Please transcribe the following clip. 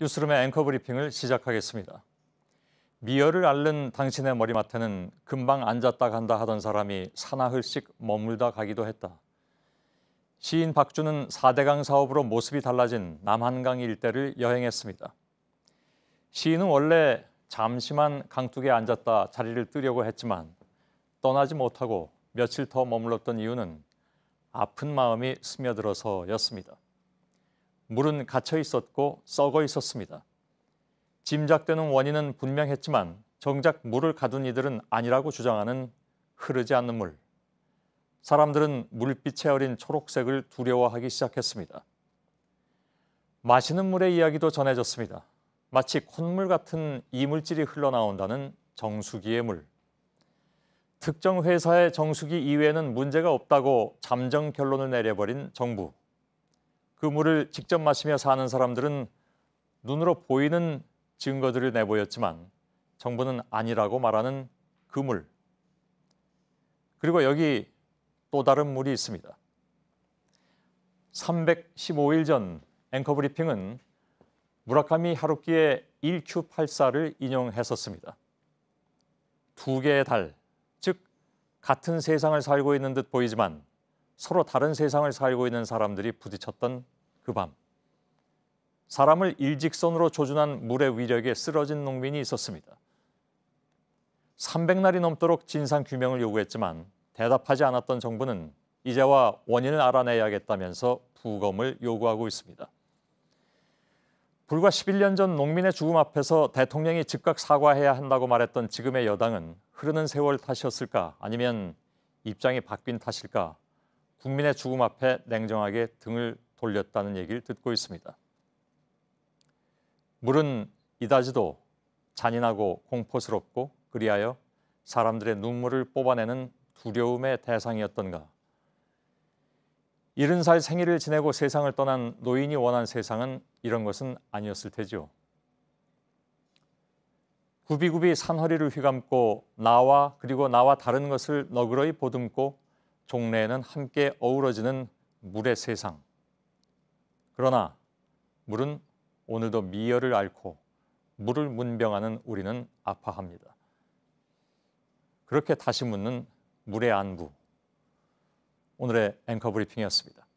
뉴스룸의 앵커 브리핑을 시작하겠습니다. 미열을 앓는 당신의 머리맡에는 금방 앉았다 간다 하던 사람이 사나흘씩 머물다 가기도 했다. 시인 박주는 4대강 사업으로 모습이 달라진 남한강 일대를 여행했습니다. 시인은 원래 잠시만 강둑에 앉았다 자리를 뜨려고 했지만 떠나지 못하고 며칠 더 머물렀던 이유는 아픈 마음이 스며들어서였습니다. 물은 갇혀 있었고 썩어 있었습니다. 짐작되는 원인은 분명했지만 정작 물을 가둔 이들은 아니라고 주장하는 흐르지 않는 물. 사람들은 물빛에 어린 초록색을 두려워하기 시작했습니다. 마시는 물의 이야기도 전해졌습니다. 마치 콧물 같은 이물질이 흘러나온다는 정수기의 물. 특정 회사의 정수기 이외에는 문제가 없다고 잠정 결론을 내려버린 정부. 그 물을 직접 마시며 사는 사람들은 눈으로 보이는 증거들을 내보였지만 정부는 아니라고 말하는 그 물. 그리고 여기 또 다른 물이 있습니다. 315일 전 앵커 브리핑은 무라카미 하루키의 1Q84를 인용했었습니다. 두 개의 달, 즉 같은 세상을 살고 있는 듯 보이지만 서로 다른 세상을 살고 있는 사람들이 부딪혔던 그 밤. 사람을 일직선으로 조준한 물의 위력에 쓰러진 농민이 있었습니다. 300날이 넘도록 진상 규명을 요구했지만 대답하지 않았던 정부는 이제와 원인을 알아내야겠다면서 부검을 요구하고 있습니다. 불과 11년 전 농민의 죽음 앞에서 대통령이 즉각 사과해야 한다고 말했던 지금의 여당은 흐르는 세월 탓이었을까 아니면 입장이 바뀐 탓일까 국민의 죽음 앞에 냉정하게 등을 돌렸다는 얘기를 듣고 있습니다. 물은 이다지도 잔인하고 공포스럽고 그리하여 사람들의 눈물을 뽑아내는 두려움의 대상이었던가. 이른 살 생일을 지내고 세상을 떠난 노인이 원한 세상은 이런 것은 아니었을 테지요. 구비구비 산허리를 휘감고 나와 그리고 나와 다른 것을 너그러이 보듬고 종래에는 함께 어우러지는 물의 세상. 그러나 물은 오늘도 미열을 앓고 물을 문병하는 우리는 아파합니다. 그렇게 다시 묻는 물의 안부. 오늘의 앵커 브리핑이었습니다.